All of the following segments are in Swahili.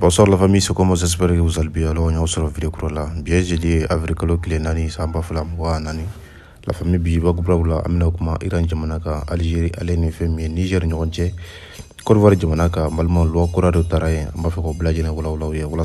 Bonsoir la famille, c'est comment j'espère que vous allez bien. Alors, on sur la vidéo pour Bien, j'ai avec le nani, samba flam, nani. La famille la Iran Jamanaka, Algérie, Femme, Niger, Jamanaka, de Taraye, Wala,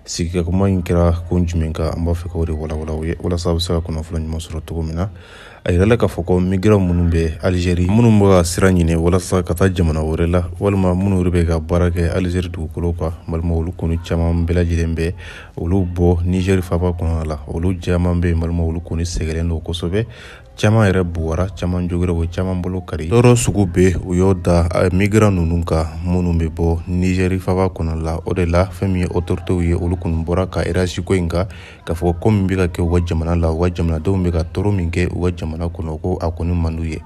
sigika kuma ɲi kɛra ko jumɛn ka an b'a fɛ k'o de walawala u ye walasa a bɛ se ka kunnafolo ɲuman sɔrɔ cogo min na a yirala k'a fɔ ko migira minnu bɛ alizeri minnu be ka sira ɲini walasa ka taa jamana wɛrɛ la walima minnu yɛrɛ bɛ ka baara kɛ alizeri dugukolo ka malima olu kɔni caaman bɛlajɛlen bɛ olu bɔ nigɛri faba kɔnɔna la olu caaman be malima olu kɔni sɛgɛlen do kosɛbɛ caman yɛrɛ bugara caman jogire bɔ caman bolo kari tɔɔrɔ sugu be u y'o da migra nunu ka minnu be bɔ nigɛri faba kɔnɔ la o de la fɛɛn min ye otoritew ye olu kunu bɔra ka erasiko yi kan k'a fɔ ko min be ka kɛ u ka jamana la u ka jamanadenw be ka tɔɔrɔ min kɛ u ka jamana kɔnɔ ko a kɔni mandu ye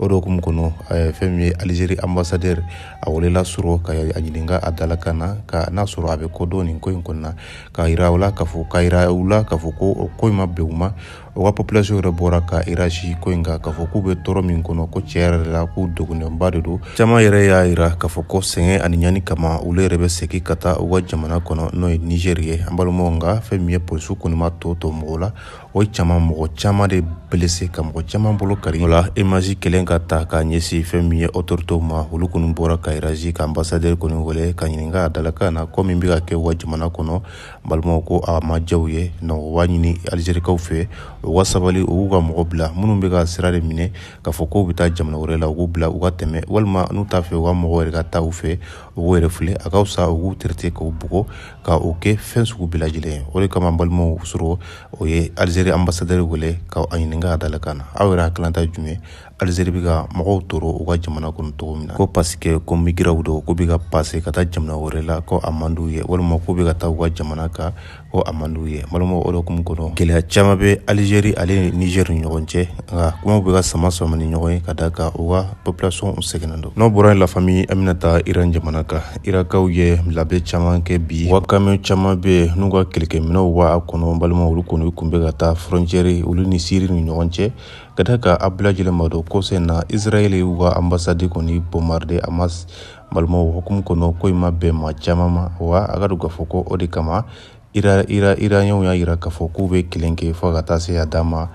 o de hukumu kɔnɔ fɛn min ye alizeri ambasadɛr a welela sɔrɔ ka a ɲininga a dalakan na ka n'a sɔrɔ a bɛ kɔ dɔ nin ko in kɔnɔna ka yira la k'a fɔ ka yira u la k'a fɔ ko ko in ma bɛn u ma o ka population yɛrɛ bɔra ka irasi ko in kan k'a fɔ k'u bɛ tɔɔrɔ min kɔnɔ ko cɛɛ yɛrɛ la k'u dogunɛnba de don caaman yɛrɛ y'a yira k'a fɔ ko sɛgɛn ani ɲani kama olu yɛrɛ bɛ segi ka taa u ka jamana kɔnɔ n'o ye nigɛri ye an balimaw nka fɛn min ye polisiw kɔni ma to to mɔgɔw la o caaman mɔgɔ caaman de belese ka mɔgɔ caaman bolo kari o la imazi kelen ka ta k'a ɲɛsi fɛn min ye otoritew ma olu kɔni bɔra ka irazi ka ambasadɛri kɔni wele ka ɲininga dalaka na ko min be ka kɛ wa jamana kɔnɔ balimaw ko a ma jaw ye donc u b'a ɲini alizerikaw fɛ u ka sabali u b'u ka mɔgɔ bila minnu be ka sira de minɛ k'a fɔ k'u be taa jamana wɛrɛ la u k'u bila u ka tɛmɛ walima n'u t'a fɛ u ka mɔgɔ yɛrɛ ka taa u fɛ u k'u yɛrɛ fili a ka fisa u k'u terete k'u bugo ka o kɛ fɛn sugu bɛɛ o de kama balimaw sɔrɔ o ye alizeri ambasadɛri wele ka a ɲininga dalaka na aw yɛrɛ hakilanta jumɛn alizeri bi ka mɔgɔw toro u ka jamana kɔnɔ cogo min na ko pasikɛ ko migiraw do ko bi ka pase ka taa jamana wɛrɛ la ko a man ye walima ko bi ka taa u ka jamana kan ko a man ye balimaw o dokumu kɔnɔ gɛlɛya caaman be alizeri ale ni nigɛri ɲɔgɔn cɛ nka kumaw be ka sama sama ni ɲɔgɔn ye ka da kan u ka populasiɔn sɛgɛnɛ do n'o bɔra ye lafami an bena taa iran jamana kan irakaw ye labɛn caaman kɛ bi u ka kamɛn caaman be n'u ka kɛlɛkɛminɛw b'a kɔnɔ balima olu kɔni kun be ka taa frontiɛri olu ni siri ni ɲɔgɔn cɛ Ka da kan Abdullah Mado kose na Israeli wa ambasadi kɔni bombarde a ma hukumu kɔnɔ ko in ma bɛn ma caman ma wa a ka do k'a fɔ ko o de kama Ira y'a yira k'a fɔ k'u bɛ kɛlɛ kɛ fo ka taa se a dan ma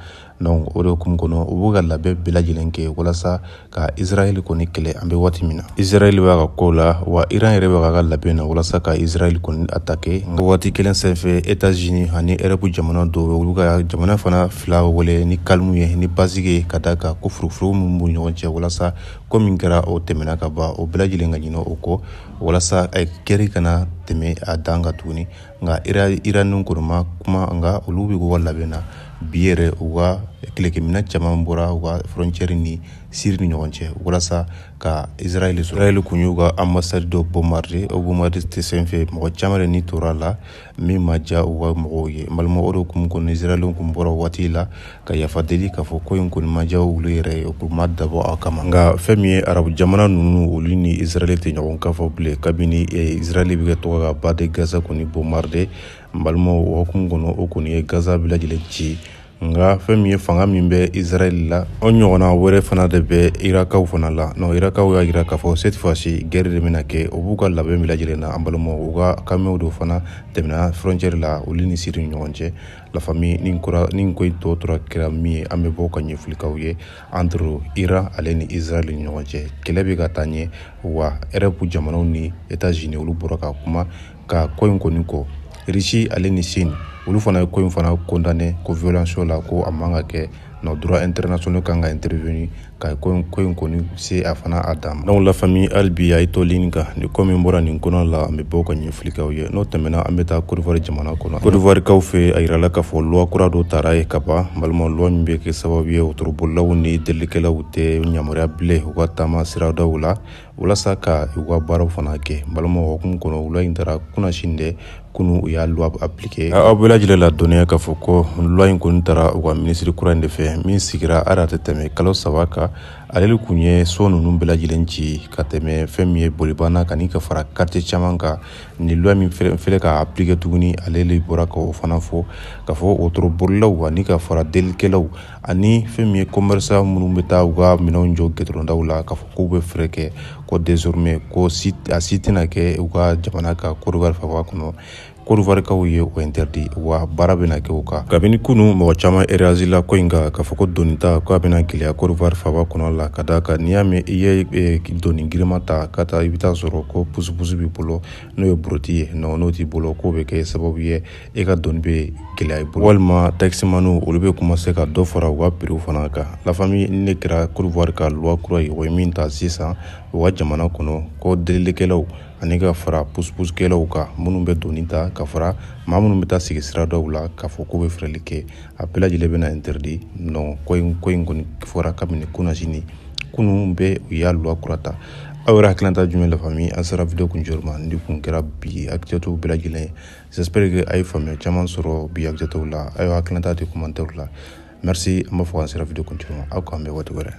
o de hukumu kɔnɔ u b'u ka labɛn bɛɛ lajɛlen kɛ walasa ka israɛl kɔni kɛlɛ an bɛ waati min na israɛl b'a ka koo la wa iran yɛrɛ b'a ka ka labɛn na walasa ka israɛl kɔni atake nka waati kelen senfɛ etats-unis ani ɛrɛpu jamana do olu ka jamana fana fila wele ni kalimu ye ni basigi ka da kan ko furufuru min b'u ɲɔgɔn cɛ walasa ko min kɛra o tɛmɛna ka ban o bɛɛ ka ɲinɛ o kɔ walasa e, kɛri kana tɛmɛ a dan ka tuguni nka iraniw kɔni kuma nka olu bɛ k'u ka labɛn na bi yɛrɛ u ka kɛlɛkɛminɛn caman bora u ka frontière ni siri ni ɲɔgɔn cɛ walasa ka israɛl sɔrɔ israɛl kun y'u ka ambasadi dɔ bomarde o bomarde tɛ sen fɛ mɔgɔ caaman de ni tora la min ma ja u ka mɔgɔw ye n o de kumu kɔnɔ israɛl kun bɔra waati la ka yafa deli k'a fɔ ko yi kɔni ma wulu yɛrɛ ye kun ma dabɔ a kama nka fɛn min ye arabu jamana nunu olu ni israɛl tɛ ɲɔgɔn ka fɔ bile kabini israɛl be kɛ tɔgɔ ka bade gaza kɔni bomarde n o hukumu kɔnɔ o kɔni ye gaza bɛlajɛlen ci nga fɛn min ye fanga min bɛ israɛl la o ɲɔgɔnna wɛrɛ fana de bɛ irakaw fana la nɔ irakaw y'a yira k'a fɔ cette fasi gɛrɛ de bena kɛ u b'u ka labɛn bila lajɛlen na an balimɔ u ka kamɛw do fana tɛmɛna frontiɛri la olu ni siri ɲɔgɔn cɛ lafami ni kora ni ko tɔ tora kɛra min ye an bɛ bɔ ka ɲɛfilikaw ye antro iran ale ni israɛl ni ɲɔgɔn cɛ kɛlɛ be ka taa ɲɛ wa ɛrɛpu jamanaw ni etats-unis olu bɔra ka kuma ka ko in kɔni kɔ risi ale ni sini olu fana ye ko in fana condamné ko violence la ko a man ka kɛ nos droits internationaux kan ka intervenir ka ko in kɔni se a fana a dan ma donc la famille hali bi a ye to ligne kan ni ko min bɔra nin kɔnɔ la an bɛ bɔ ka ɲɛfilikaw ye n'o tɛmɛna an bɛ taa cote d'ivoire jamana kɔnɔ cote d'ivoirekaw fɛ a yirala k'a fɔ loi kura dɔ tara ye ka ban balima loi min bɛ kɛ sababu ye wotorobolilaw ni delikɛlaw tɛ yamaruya bilɛ u ka taama siradaw la walasa ka u ka baaraw fana kɛ balima hukumu kɔnɔ wula in tara kunnasini dɛ kunu u y'a luwa aplike aw bɛɛ la dɔniya k'a fɔ ko luwa in kɔni tara u ka minisiri kura in de fɛ min sigira hali tɛ tɛmɛ kalo saba kan ale le kun ye so nunu bɛɛ lajɛlen ci ka tɛmɛ fɛn min ye bolibana kani ka fara karite caaman ka ni luwa min filɛ ka aplike tuguni ale le bɔra ka o fana fɔ k'a fɔ wotorobololaw ani ka fara delikɛlaw ani fɛn min ye komɛrisa minnu bɛ taa u ka minɛnw jɔ gɛtɔrɔndaw la k'a fɔ k'u bɛ fɛɛrɛ kɛ ko desormais ko a si tɛna kɛ u ka jamana ka kodiwari faba kɔnɔ kodivarikaw ye o interdit wa baara bena kɛ o kan kabini kunu mɔgɔ caaman ereazi la ko ɲi ka k'a fɔ ko donita ko a bena gwɛlɛya kodivari faba kɔnɔ la ka daa kan n'i y'a mɛn i ye e, doni girima ta ka taa i be taa sɔrɔ ko pusupusu b'i bolo n'o ye buroti ye nɔ n'o t'i bolo ko be kɛ sababu ye i e ka doni be gwɛlɛya i bolo walima taximanu olu be kumase ka dɔ fara u ka piriw fana kan lafami ni ne kɛra kodivari ka luwa kura ye o ye min ta sisan u ka jamana kɔnɔ ko delilikɛlaw ani ka fara pusupusikɛlaw kan minnu bɛ doni ta ka fara ma minnu bɛ taa sigi sira dɔw la k'a fɔ ko bɛ fɛrɛli kɛ a bɛɛ lajɛlen bɛna interdi non ko in ko in kɔni fɔra kabini kunasini kunu bɛ u y'a luwa kurata aw yɛrɛ hakilanta jumɛn la fami an sera video kun jɔrɔma ni kun kɛra bi akijɛtɛw bɛɛ lajɛlen ye j'espère que a ye faamuya caman sɔrɔ bi akijɛtɛw la a y'aw hakilanta di commentaire la merci an b'a fɔ an sera video kun jɔrɔma aw k'an bɛn waati wɛrɛ